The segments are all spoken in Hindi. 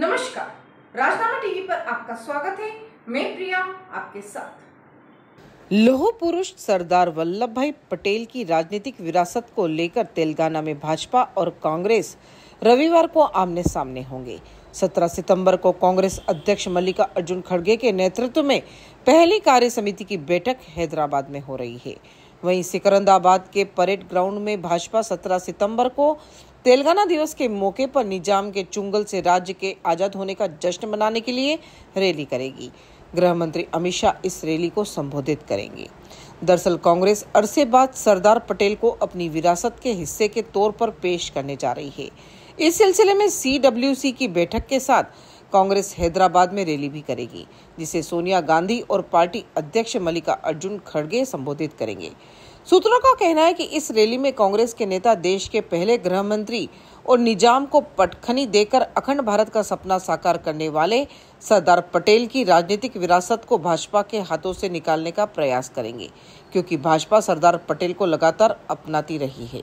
नमस्कार राजनामा टीवी पर आपका स्वागत है मैं प्रिया आपके साथ लोह पुरुष सरदार वल्लभ भाई पटेल की राजनीतिक विरासत को लेकर तेलंगाना में भाजपा और कांग्रेस रविवार को आमने सामने होंगे 17 सितंबर को कांग्रेस अध्यक्ष मल्लिका अर्जुन खड़गे के नेतृत्व में पहली कार्य समिति की बैठक हैदराबाद में हो रही है वहीं सिकरंदाबाद के परेड ग्राउंड में भाजपा 17 सितंबर को तेलंगाना दिवस के मौके पर निजाम के चुंगल से राज्य के आज़ाद होने का जश्न मनाने के लिए रैली करेगी गृह मंत्री अमित शाह इस रैली को संबोधित करेंगे दरअसल कांग्रेस अरसे बाद सरदार पटेल को अपनी विरासत के हिस्से के तौर पर पेश करने जा रही है इस सिलसिले में सी की बैठक के साथ कांग्रेस हैदराबाद में रैली भी करेगी जिसे सोनिया गांधी और पार्टी अध्यक्ष मल्लिका अर्जुन खड़गे संबोधित करेंगे सूत्रों का कहना है कि इस रैली में कांग्रेस के नेता देश के पहले गृह मंत्री और निजाम को पटखनी देकर अखंड भारत का सपना साकार करने वाले सरदार पटेल की राजनीतिक विरासत को भाजपा के हाथों से निकालने का प्रयास करेंगे क्योंकि भाजपा सरदार पटेल को लगातार अपनाती रही है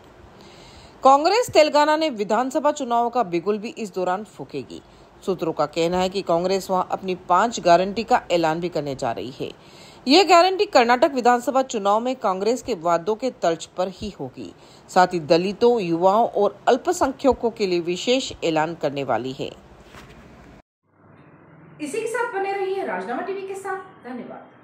कांग्रेस तेलंगाना ने विधानसभा चुनाव का बिगुल भी इस दौरान फूकेगी सूत्रों का कहना है कि कांग्रेस वहां अपनी पांच गारंटी का ऐलान भी करने जा रही है यह गारंटी कर्नाटक विधानसभा चुनाव में कांग्रेस के वादों के तर्ज पर ही होगी साथ ही दलितों युवाओं और अल्पसंख्यकों के लिए विशेष ऐलान करने वाली है इसी के साथ बने रहिए राजनामा टीवी के साथ धन्यवाद